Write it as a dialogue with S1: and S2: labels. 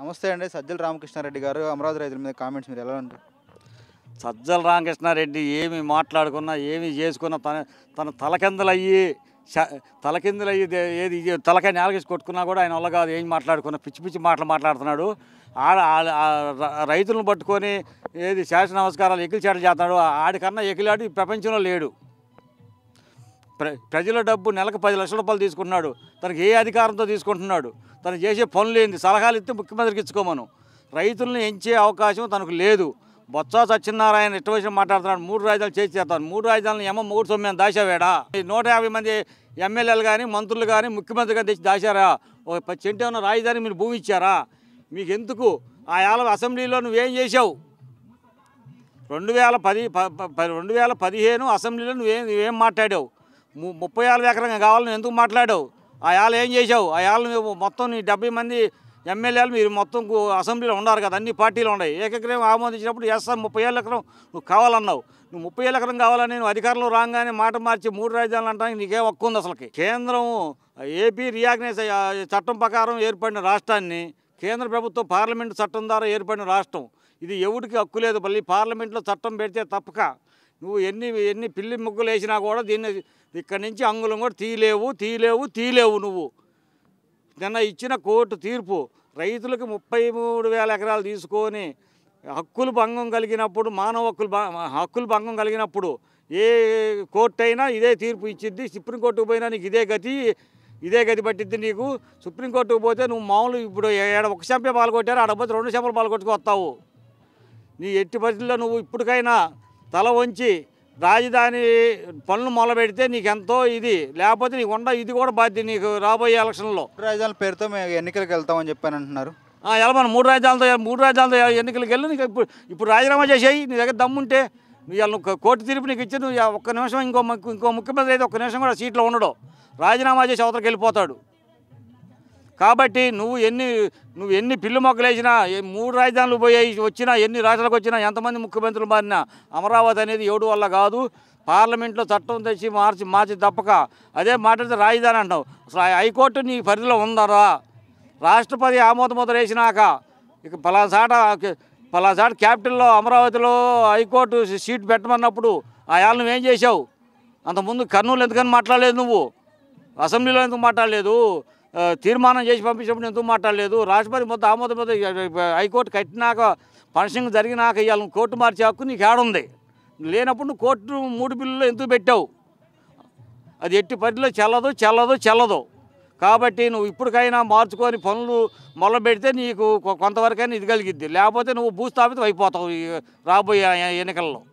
S1: నమస్తే అండి సజ్జల రామకృష్ణారెడ్డి గారు అమరావతి రైతుల మీద కామెంట్స్ మీరు ఎలా ఉంటారు సజ్జల రామకృష్ణారెడ్డి ఏమి మాట్లాడుకున్నా ఏమి చేసుకున్నా తన తన తలకిందలయ్యి తలకిందులయ్యి ఏది తలకాయ నేలకేసి కొట్టుకున్నా కూడా ఆయన వల్ల కాదు ఏం మాట్లాడుకున్నా పిచ్చి పిచ్చి మాటలు మాట్లాడుతున్నాడు ఆడ రైతులను పట్టుకొని ఏది శాసన నమస్కారాలు ఎక్కిలి చేటలు చేస్తున్నాడు ఆడికన్నా ఎకిలాడు ప్రపంచంలో లేడు ప్ర ప్రజల డబ్బు నెలకు పది లక్షల రూపాయలు తీసుకుంటున్నాడు తనకి ఏ అధికారంతో తీసుకుంటున్నాడు తను చేసే పనులు ఏంది సలహాలు ఇస్తే ముఖ్యమంత్రికి ఇచ్చుకోమను రైతులను ఎంచే అవకాశం తనకు లేదు బొత్స సత్యనారాయణ ఇష్టం వచ్చిన మాట్లాడుతున్నాడు మూడు రాజధానులు చేసి చేస్తాను మూడు రాజధానులు ఏమో మూడు సొమ్మిది దాశావేడా నూట యాభై మంది ఎమ్మెల్యేలు కానీ మంత్రులు కానీ ముఖ్యమంత్రి కానీ తెచ్చి దాశారా ఒక చెంటే ఉన్న రాజధాని మీరు భూమి ఇచ్చారా మీకు ఎందుకు ఆ యాలవ అసెంబ్లీలో నువ్వేం చేసావు రెండు వేల పది రెండు వేల పదిహేను అసెంబ్లీలో నువ్వేం నువ్వేం మాట్లాడావు ముప్పై ఆరు ఎకరంగా కావాలని ఎందుకు మాట్లాడావు ఆ యాలు ఏం చేసావు ఆ యాలు మొత్తం నీ డెబ్బై మంది ఎమ్మెల్యేలు మీరు మొత్తం అసెంబ్లీలో ఉన్నారు కదా అన్ని పార్టీలు ఉన్నాయి ఏకగ్రీవం ఆమోదించినప్పుడు ఎస్ఆర్ ముప్పై ఏళ్ళ ఎకరం నువ్వు కావాలన్నావు నువ్వు ముప్పై ఏళ్ళ ఎకరం కావాలని నేను అధికారంలో రాగానే మాట మార్చి మూడు రాజధానులు అంటానికి నీకేం హక్కు ఉంది అసలుకి కేంద్రం ఏపీ రియాగ్నైజ్ చట్టం ప్రకారం ఏర్పడిన రాష్ట్రాన్ని కేంద్ర ప్రభుత్వం పార్లమెంటు చట్టం ద్వారా ఏర్పడిన రాష్ట్రం ఇది ఎవరికి హక్కు లేదు మళ్ళీ పార్లమెంట్లో చట్టం పెడితే తప్పక నువ్వు ఎన్ని ఎన్ని పిల్లి ముగ్గులు వేసినా కూడా దీన్ని ఇక్కడి నుంచి అంగుళం కూడా తీయలేవు తీయలేవు తీయలేవు నువ్వు నిన్న ఇచ్చిన కోర్టు తీర్పు రైతులకు ముప్పై మూడు వేల ఎకరాలు తీసుకొని హక్కులు భంగం కలిగినప్పుడు మానవ హక్కులు హక్కులు భంగం కలిగినప్పుడు ఏ కోర్టు అయినా ఇదే తీర్పు ఇచ్చింది సుప్రీంకోర్టుకు పోయినా నీకు ఇదే గతి ఇదే గది పట్టిద్ది నీకు సుప్రీంకోర్టుకు పోతే నువ్వు మామూలు ఇప్పుడు ఏడ ఒక చెంపే పాల్గొట్టారు ఆడపోతే రెండు చెంపలు పాల్గొట్టుకు వస్తావు నీ ఎట్టి పరిస్థితుల్లో నువ్వు ఇప్పటికైనా తల వంచి రాజధాని పనులు మొదలుపెడితే నీకెంతో ఇది లేకపోతే నీకు ఉండ ఇది కూడా బాధ్యత నీకు రాబోయే ఎలక్షన్లో రాజధాని పేరుతో మేము ఎన్నికలకు వెళ్తామని చెప్పాను అంటున్నారు మన మూడు రాజ్యాలతో మూడు రాజ్యాలతో ఎన్నికలకు వెళ్ళి నీకు ఇప్పుడు ఇప్పుడు రాజీనామా చేసేయి నీ దగ్గర దమ్ముంటే నువ్వు వాళ్ళు కోర్టు తీర్పు నీకు ఇచ్చి ఒక్క నిమిషం ఇంకో ఇంకో ముఖ్యమంత్రి అయితే ఒక్క నిమిషం కూడా సీట్లో ఉండడు రాజీనామా చేసి అవతలకి వెళ్ళిపోతాడు కాబట్టి నువ్వు ఎన్ని నువ్వు ఎన్ని పిల్లి మొక్కలు వేసినా మూడు రాజధానులు పోయాయి వచ్చినా ఎన్ని రాష్ట్రాలకు వచ్చినా ఎంతమంది ముఖ్యమంత్రులు మారినా అమరావతి అనేది ఏడు వల్ల కాదు పార్లమెంట్లో చట్టం తెచ్చి మార్చి మార్చి తప్పక అదే మాట్లాడితే రాజధాని అంటావు అసలు హైకోర్టు నీ పరిధిలో ఉందరా రాష్ట్రపతి ఆమోదముద్ర వేసినాక ఇక పలాసాట పలాసాట క్యాపిటల్లో అమరావతిలో హైకోర్టు సీట్ పెట్టమన్నప్పుడు ఆ యాళ్ళు నువ్వేం చేసావు అంతకుముందు కర్నూలు ఎందుకని మాట్లాడలేదు నువ్వు అసెంబ్లీలో ఎందుకు మాట్లాడలేదు తీర్మానం చేసి పంపించినప్పుడు ఎందుకు మాట్లాడలేదు రాజమండ్రి మొత్తం ఆమోదం హైకోర్టు కట్టినాక పనిషింగ్ జరిగినాక ఇవాళ కోర్టు మార్చే హక్కు నీకు ఏడుంది లేనప్పుడు నువ్వు కోర్టు మూడు బిల్లులు ఎందుకు పెట్టావు అది ఎట్టి పరిధిలో చల్లదు చల్లదు చెల్లదు కాబట్టి నువ్వు ఇప్పటికైనా మార్చుకొని పనులు మొదలు పెడితే నీకు కొంతవరకైనా ఇది కలిగిద్ది లేకపోతే నువ్వు భూస్థాపితం అయిపోతావు రాబోయే ఎన్నికల్లో